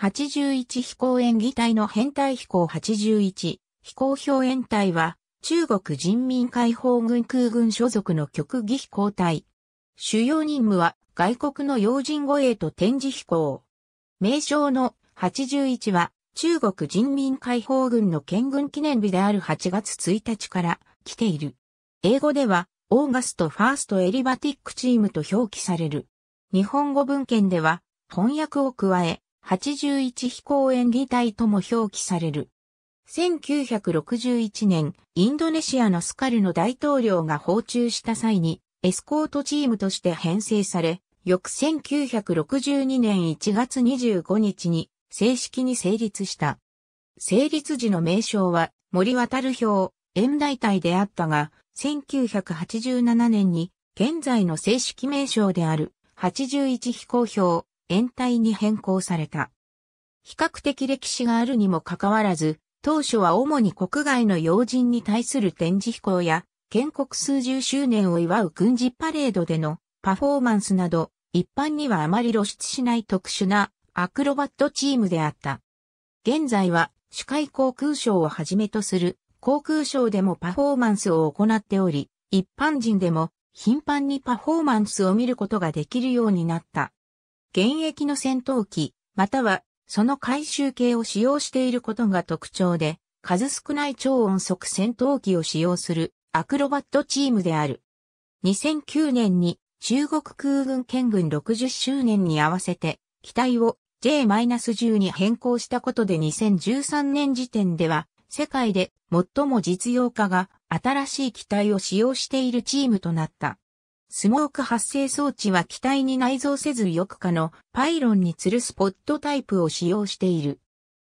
81飛行演技隊の編隊飛行81飛行表演隊は中国人民解放軍空軍所属の極技飛行隊。主要任務は外国の要人護衛と展示飛行。名称の81は中国人民解放軍の建軍記念日である8月1日から来ている。英語ではオーガストファーストエリバティックチームと表記される。日本語文献では翻訳を加え、81飛行演技体とも表記される。1961年、インドネシアのスカルの大統領が訪中した際に、エスコートチームとして編成され、翌1962年1月25日に正式に成立した。成立時の名称は森渡る表、演大隊であったが、1987年に現在の正式名称である81飛行表、延体に変更された。比較的歴史があるにもかかわらず、当初は主に国外の要人に対する展示飛行や、建国数十周年を祝う軍事パレードでのパフォーマンスなど、一般にはあまり露出しない特殊なアクロバットチームであった。現在は主海航空省をはじめとする航空省でもパフォーマンスを行っており、一般人でも頻繁にパフォーマンスを見ることができるようになった。現役の戦闘機、またはその回収系を使用していることが特徴で、数少ない超音速戦闘機を使用するアクロバットチームである。2009年に中国空軍県軍60周年に合わせて機体を J-10 に変更したことで2013年時点では世界で最も実用化が新しい機体を使用しているチームとなった。スモーク発生装置は機体に内蔵せず翼下のパイロンに吊るスポットタイプを使用している。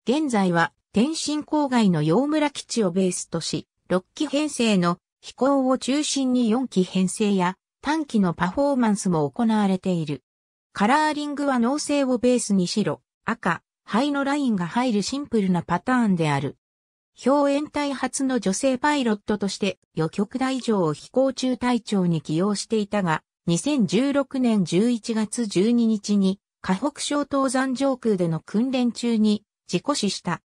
現在は天津郊外の洋村基地をベースとし、6機編成の飛行を中心に4機編成や短期のパフォーマンスも行われている。カラーリングは脳性をベースに白、赤、灰のラインが入るシンプルなパターンである。表演隊初の女性パイロットとして予極大上を飛行中隊長に起用していたが、2016年11月12日に、河北省東山上空での訓練中に事故死した。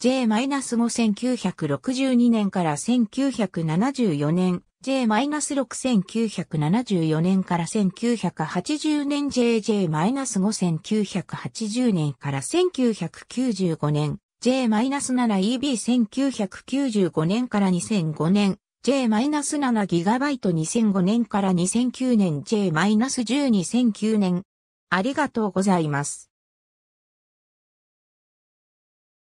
J-5962 年から1974年、J-6974 年から1980年 JJ-5980 年から1995年 J-7EB1995 年から2005年、J-7GB2005 年から2009年 J-12009 年。ありがとうございます。